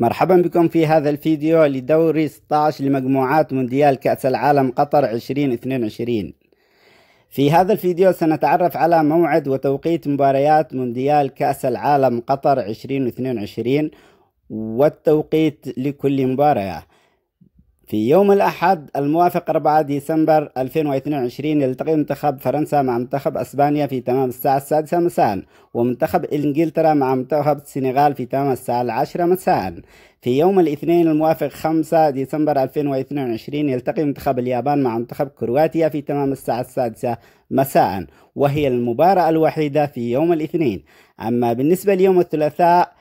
مرحبا بكم في هذا الفيديو لدوري 16 لمجموعات مونديال كأس العالم قطر 2022 في هذا الفيديو سنتعرف على موعد وتوقيت مباريات مونديال كأس العالم قطر 2022 والتوقيت لكل مباراة في يوم الأحد الموافق 4 ديسمبر 2022 يلتقي منتخب فرنسا مع منتخب أسبانيا في تمام الساعة السادسة مساء ومنتخب إنجلترا مع منتخب السنغال في تمام الساعة العاشرة مساء في يوم الاثنين الموافق 5 ديسمبر 2022 يلتقي منتخب اليابان مع منتخب كرواتيا في تمام الساعة السادسة مساء وهي المباراة الوحيدة في يوم الاثنين أما بالنسبة ليوم الثلاثاء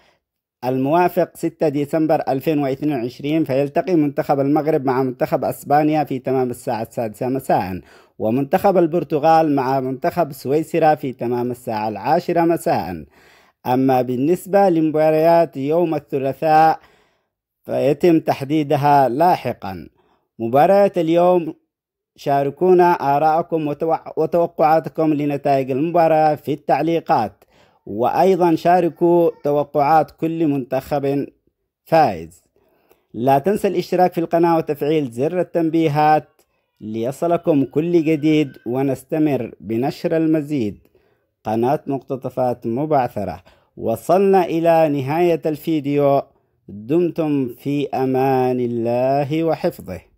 الموافق 6 ديسمبر 2022 فيلتقي منتخب المغرب مع منتخب أسبانيا في تمام الساعة السادسة مساء ومنتخب البرتغال مع منتخب سويسرا في تمام الساعة العاشرة مساء أما بالنسبة لمباريات يوم الثلاثاء فيتم تحديدها لاحقا مباراة اليوم شاركونا آراءكم وتوقعاتكم لنتائج المباراة في التعليقات وأيضا شاركوا توقعات كل منتخب فائز لا تنسى الاشتراك في القناة وتفعيل زر التنبيهات ليصلكم كل جديد ونستمر بنشر المزيد قناة مقتطفات مبعثرة وصلنا إلى نهاية الفيديو دمتم في أمان الله وحفظه